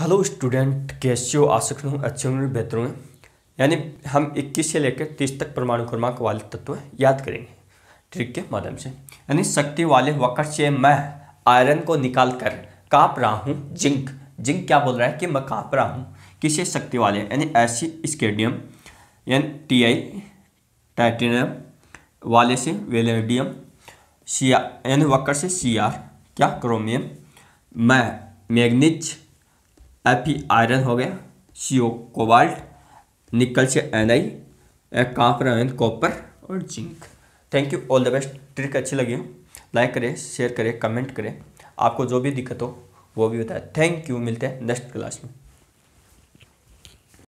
hello student कैसे हो आ सकते हूँ अच्छे होंगे बेहतर होंगे यानी हम 21 से लेकर 30 तक परमाणु क्रमांक वाले तत्व याद करेंगे ट्रिक के माध्यम से यानी शक्ति वाले वक़्त से मैं आयरन को निकाल कर काँप रहा हूँ जिंक जिंक क्या बोल रहा है कि मैं काँप रहा हूँ किसे शक्ति वाले यानी ऐसी स्केडियम यानी टी आई टाइटेनियम वाले से वेलेडियम सी यानी वक्र से सी आर क्या क्रोमियम मैं मैग्नीज एफ आयरन हो गया सी ओ कोबाल्ट निकल से एन आई कांपराइन कॉपर और zinc thank you all the best trick अच्छी लगी हो लाइक करें शेयर करें कमेंट करें आपको जो भी दिक्कत हो वो भी बताए थैंक यू मिलते हैं नेक्स्ट क्लास में